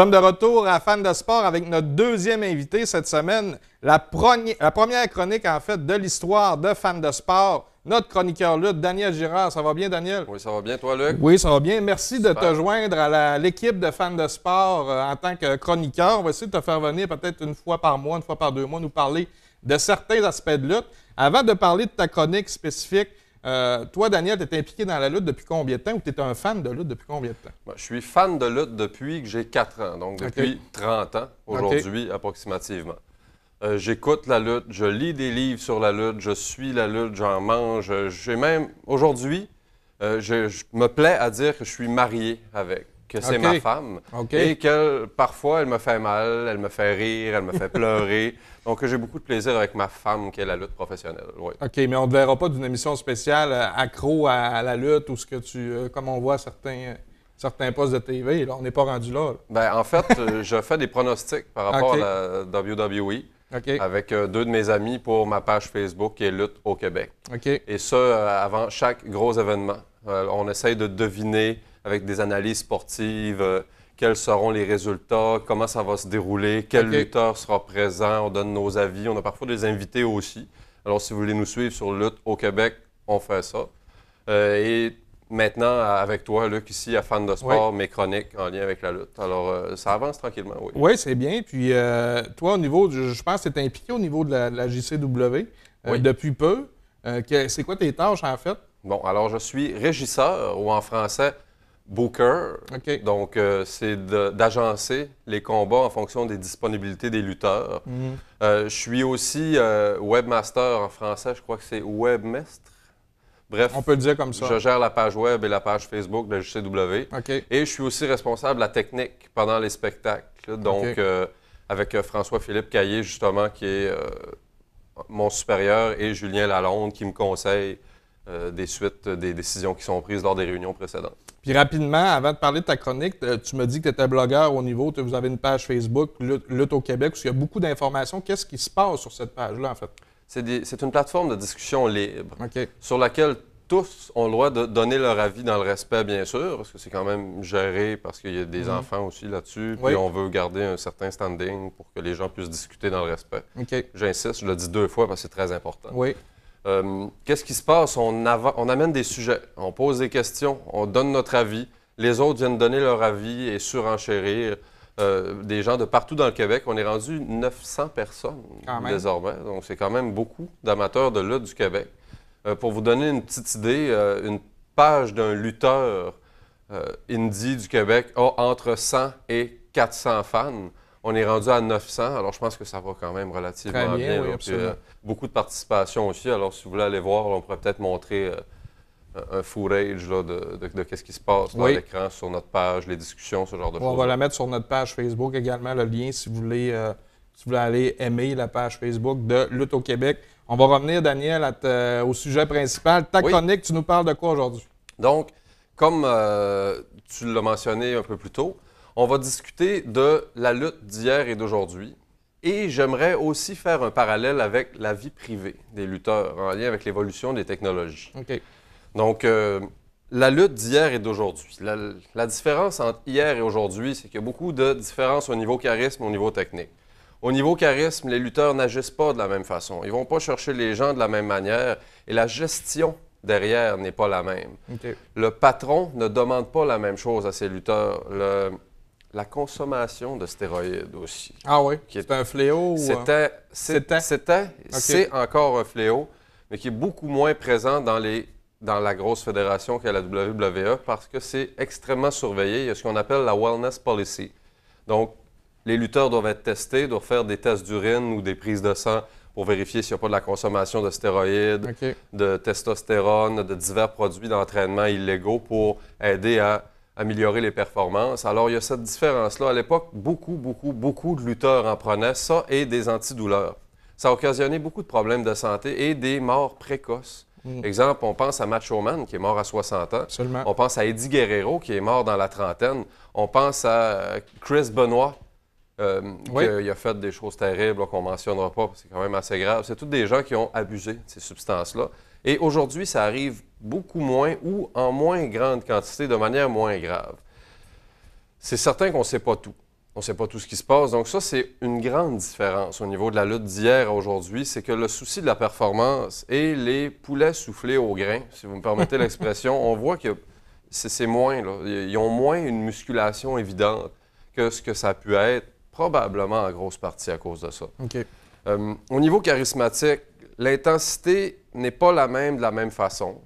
sommes de retour à Fan de Sport avec notre deuxième invité cette semaine, la, première chronique en fait de l'histoire de Fan de Sport, notre chroniqueur lutte, Daniel Girard. Ça va bien, Daniel? Oui, ça va bien, toi, Luc? Oui, ça va bien. Merci de te joindre à l'équipe de Fan de Sport euh, en tant que chroniqueur. On va essayer de te faire venir peut-être une fois par mois, une fois par deux mois, nous parler de certains aspects de lutte. Avant de parler de ta chronique spécifique, euh, toi, Daniel, tu es impliqué dans la lutte depuis combien de temps ou tu es un fan de lutte depuis combien de temps? Ben, je suis fan de lutte depuis que j'ai 4 ans, donc depuis 30 ans aujourd'hui approximativement. Euh, j'écoute la lutte, je lis des livres sur la lutte, je suis la lutte, j'en mange. Euh, j'ai même, aujourd'hui, je, me plais à dire que je suis marié avec que c'est ma femme. Et que parfois, elle me fait mal, elle me fait rire, elle me fait pleurer. Donc, j'ai beaucoup de plaisir avec ma femme qui est la lutte professionnelle. OK, mais on ne verra pas d'une émission spéciale euh, accro à, la lutte ou ce que tu. Euh, comme on voit certains, euh, certains postes de TV. Là, on n'est pas rendu là. Ben, en fait, je fais des pronostics par rapport à la WWE. avec deux de mes amis pour ma page Facebook qui est Lutte au Québec. Ok. Et ça, avant chaque gros événement, on essaye de deviner avec des analyses sportives, euh, quels seront les résultats, comment ça va se dérouler, quel lutteur sera présent, on donne nos avis, on a parfois des invités aussi. Alors si vous voulez nous suivre sur Lutte au Québec, on fait ça. Euh, et maintenant avec toi, Luc, ici à Fan de Sport, mes chroniques en lien avec la lutte. Alors, euh, ça avance tranquillement, oui. Oui, c'est bien. Puis, toi, au niveau, je, pense que tu es impliqué au niveau de la, JCW depuis peu. c'est quoi tes tâches, en fait? Bon, alors, je suis régisseur, ou en français, booker. Donc, euh, c'est d'agencer les combats en fonction des disponibilités des lutteurs. Mhm. Euh, je suis aussi euh, webmaster en français, je crois que c'est webmestre. Bref, on peut dire comme ça. Je gère la page web et la page Facebook de JCW. Et je suis aussi responsable de la technique pendant les spectacles. Donc, avec François-Philippe Caillé, justement, qui est mon supérieur, et Julien Lalonde, qui me conseille euh, des suites euh, des décisions qui sont prises lors des réunions précédentes. Puis rapidement, avant de parler de ta chronique, euh, tu me dis que tu étais blogueur au niveau, vous avez une page Facebook, Lutte au Québec, où il y a beaucoup d'informations. Qu'est-ce qui se passe sur cette page-là, en fait? C'est une plateforme de discussion libre sur laquelle tous ont le droit de donner leur avis dans le respect, bien sûr, parce que c'est quand même géré, parce qu'il y a des mhm. enfants aussi là-dessus, puis on veut garder un certain standing pour que les gens puissent discuter dans le respect. J'insiste, je le dis deux fois parce que c'est très important. Oui. Euh, qu'est-ce qui se passe? On, amène des sujets, on pose des questions, on donne notre avis. Les autres viennent donner leur avis et surenchérir. Euh, des gens de partout dans le Québec. On est rendu 900 personnes désormais, donc c'est quand même beaucoup d'amateurs de lutte du Québec. Euh, pour vous donner une petite idée, une page d'un lutteur indie du Québec a entre 100 et 400 fans. On est rendu à 900, alors je pense que ça va quand même relativement bien. Euh, beaucoup de participation aussi. Alors, si vous voulez aller voir, on pourrait peut-être montrer euh, un fourrage de, ce qui se passe à l'écran, sur notre page, les discussions, ce genre de choses. On va la mettre sur notre page Facebook également, le lien, si vous voulez, euh, voulez aller aimer la page Facebook de Lutte au Québec. On va revenir, Daniel, au sujet principal. ta tu nous parles de quoi aujourd'hui? Donc, comme tu l'as mentionné un peu plus tôt, on va discuter de la lutte d'hier et d'aujourd'hui. Et j'aimerais aussi faire un parallèle avec la vie privée des lutteurs en lien avec l'évolution des technologies. Donc, euh, la lutte d'hier et d'aujourd'hui. La, différence entre hier et aujourd'hui, c'est qu'il y a beaucoup de différences au niveau charisme, au niveau technique. Au niveau charisme, les lutteurs n'agissent pas de la même façon. Ils vont pas chercher les gens de la même manière et la gestion derrière n'est pas la même. Le patron ne demande pas la même chose à ses lutteurs la consommation de stéroïdes aussi. Ah oui? C'est un fléau? Euh, c'était, c'était, c'est encore un fléau, mais qui est beaucoup moins présent dans, les, dans la grosse fédération qu'est la WWE parce que c'est extrêmement surveillé. Il y a ce qu'on appelle la wellness policy. Donc, les lutteurs doivent être testés, doivent faire des tests d'urine ou des prises de sang pour vérifier s'il n'y a pas de la consommation de stéroïdes, de testostérone, de divers produits d'entraînement illégaux pour aider à améliorer les performances. Alors, il y a cette différence-là. À l'époque, beaucoup, beaucoup, beaucoup de lutteurs en prenaient ça et des antidouleurs. Ça a occasionné beaucoup de problèmes de santé et des morts précoces. Mm. Exemple, on pense à Macho Man, qui est mort à 60 ans. On pense à Eddie Guerrero, qui est mort dans la trentaine. On pense à euh, Chris Benoit, euh, qui a fait des choses terribles qu'on mentionnera pas, c'est quand même assez grave. C'est tous des gens qui ont abusé de ces substances-là. Et aujourd'hui, ça arrive beaucoup moins ou en moins grande quantité, de manière moins grave. C'est certain qu'on ne sait pas tout. On ne sait pas tout ce qui se passe. Donc ça, c'est une grande différence au niveau de la lutte d'hier à aujourd'hui. C'est que le souci de la performance et les poulets soufflés au grain, si vous me permettez l'expression, on voit que c'est moins. Là. Ils ont moins une musculation évidente que ce que ça a pu être, probablement en grosse partie à cause de ça. Euh, au niveau charismatique, l'intensité n'est pas la même de la même façon.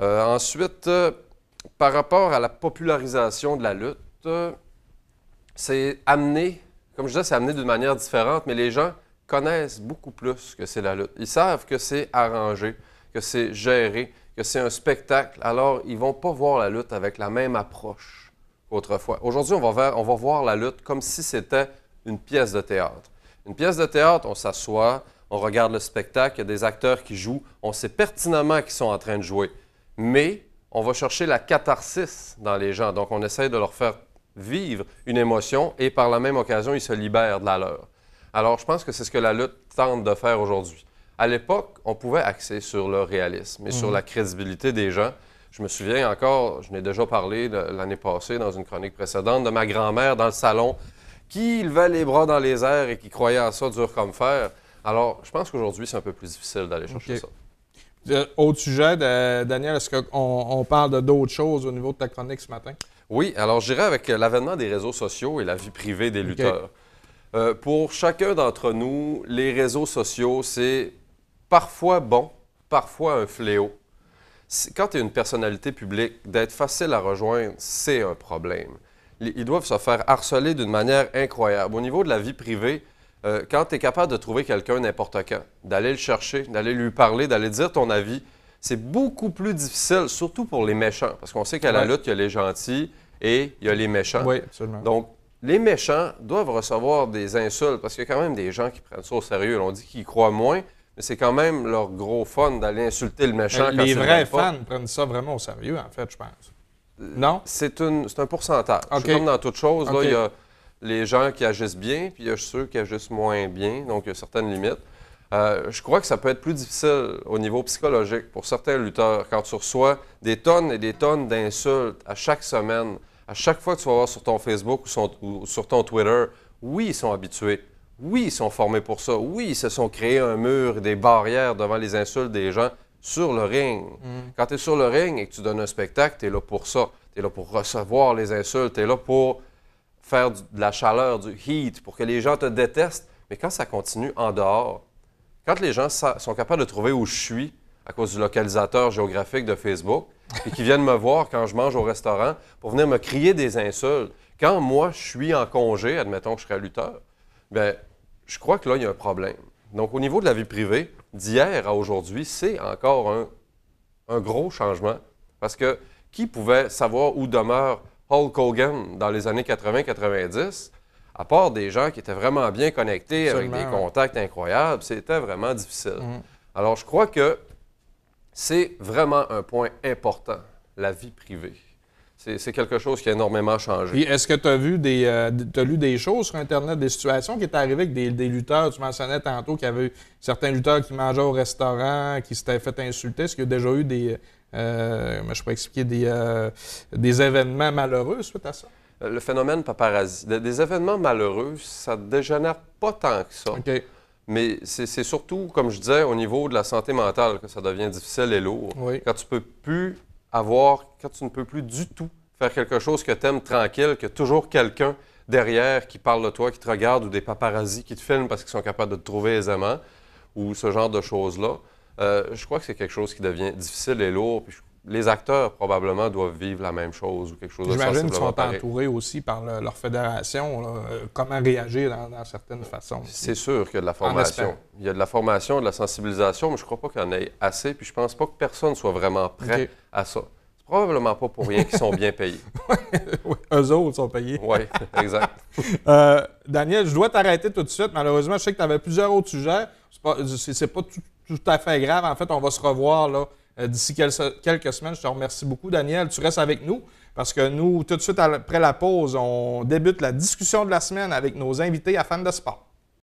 Euh, ensuite, euh, par rapport à la popularisation de la lutte, euh, c'est amené, comme je disais, c'est amené d'une manière différente, mais les gens connaissent beaucoup plus que c'est la lutte. Ils savent que c'est arrangé, que c'est géré, que c'est un spectacle. Alors, ils ne vont pas voir la lutte avec la même approche qu'autrefois. Aujourd'hui, on va voir la lutte comme si c'était une pièce de théâtre. Une pièce de théâtre, on s'assoit, on regarde le spectacle, des acteurs qui jouent, on sait pertinemment qu'ils sont en train de jouer. Mais on va chercher la catharsis dans les gens. Donc, on essaie de leur faire vivre une émotion et par la même occasion, ils se libèrent de la leur. Alors, je pense que c'est ce que la lutte tente de faire aujourd'hui. À l'époque, on pouvait axer sur le réalisme et sur mhm. la crédibilité des gens. Je me souviens encore, je n'ai déjà parlé l'année passée dans une chronique précédente, de ma grand-mère dans le salon qui levait les bras dans les airs et qui croyait à ça dur comme fer. Alors, je pense qu'aujourd'hui, c'est un peu plus difficile d'aller chercher ça. Euh, autre sujet, euh, Daniel, est-ce qu'on parle de d'autres choses au niveau de ta chronique ce matin? Oui, alors j'irai avec l'avènement des réseaux sociaux et la vie privée des lutteurs. Euh, pour chacun d'entre nous, les réseaux sociaux, c'est parfois bon, parfois un fléau. Quand tu es une personnalité publique, d'être facile à rejoindre, c'est un problème. Ils doivent se faire harceler d'une manière incroyable. Au niveau de la vie privée, euh, quand tu es capable de trouver quelqu'un n'importe quand, d'aller le chercher, d'aller lui parler, d'aller dire ton avis, c'est beaucoup plus difficile, surtout pour les méchants, parce qu'on sait qu'à la lutte, il y a les gentils et il y a les méchants. Oui, absolument. Donc, les méchants doivent recevoir des insultes, parce qu'il y a quand même des gens qui prennent ça au sérieux. On dit qu'ils croient moins, mais c'est quand même leur gros fun d'aller insulter le méchant. Ben, les vrais fans prennent ça vraiment au sérieux, en fait, je pense. Euh, non? C'est un pourcentage. Comme dans toute chose, là, il y a les gens qui agissent bien, puis il y a ceux qui agissent moins bien, donc il y a certaines limites. Euh, je crois que ça peut être plus difficile au niveau psychologique pour certains lutteurs quand tu reçois des tonnes et des tonnes d'insultes à chaque semaine. À chaque fois que tu vas voir sur ton Facebook ou, sur ton Twitter, oui, ils sont habitués. Oui, ils sont formés pour ça. Oui, ils se sont créés un mur et des barrières devant les insultes des gens sur le ring. Mm. Quand tu es sur le ring et que tu donnes un spectacle, tu es là pour ça. Tu es là pour recevoir les insultes. Tu es là pour faire de la chaleur, du heat, pour que les gens te détestent. Mais quand ça continue en dehors, quand les gens sont capables de trouver où je suis à cause du localisateur géographique de Facebook, et qui viennent me voir quand je mange au restaurant pour venir me crier des insultes, quand moi je suis en congé, admettons que je serais lutteur, bien, je crois que là, il y a un problème. Donc, au niveau de la vie privée, d'hier à aujourd'hui, c'est encore un, un gros changement. Parce que qui pouvait savoir où demeure Hulk Hogan dans les années 80-90, à part des gens qui étaient vraiment bien connectés avec des contacts incroyables, c'était vraiment difficile. Mm-hmm. Alors, je crois que c'est vraiment un point important, la vie privée. C'est quelque chose qui a énormément changé. Est-ce que tu as vu des, euh, lu des choses sur Internet, des situations qui étaient arrivées avec des, lutteurs? Tu mentionnais tantôt qu'il y avait eu certains lutteurs qui mangeaient au restaurant, qui s'étaient fait insulter. Est-ce qu'il y a déjà eu des, euh, je pourrais expliquer euh, des, événements malheureux suite à ça euh, le phénomène paparazzi. Des événements malheureux, ça ne dégénère pas tant que ça. Ok. Mais c'est surtout, comme je disais, au niveau de la santé mentale que ça devient difficile et lourd. Oui. Quand tu peux plus avoir, quand tu ne peux plus du tout faire quelque chose que tu aimes tranquille, que toujours quelqu'un derrière qui parle de toi, qui te regarde, ou des paparazzi qui te filment parce qu'ils sont capables de te trouver aisément, ou ce genre de choses-là. Euh, je crois que c'est quelque chose qui devient difficile et lourd. les acteurs, probablement, doivent vivre la même chose ou quelque chose de J'imagine qu'ils sont entourés aussi par leur fédération. Euh, comment réagir dans, certaines façons? C'est sûr qu'il y a de la formation. Il y a de la formation, de la sensibilisation, mais je ne crois pas qu'il y en ait assez. Puis je ne pense pas que personne soit vraiment prêt à ça. C'est probablement pas pour rien qu'ils sont bien payés. oui, eux autres sont payés. oui, exact. Euh, Daniel, je dois t'arrêter tout de suite. Malheureusement, je sais que tu avais plusieurs autres sujets. Ce c'est pas tout tout à fait grave. En fait, on va se revoir là, euh, d'ici quelques semaines. Je te remercie beaucoup, Daniel. Tu restes avec nous parce que nous, tout de suite après la pause, on débute la discussion de la semaine avec nos invités à fans de sport.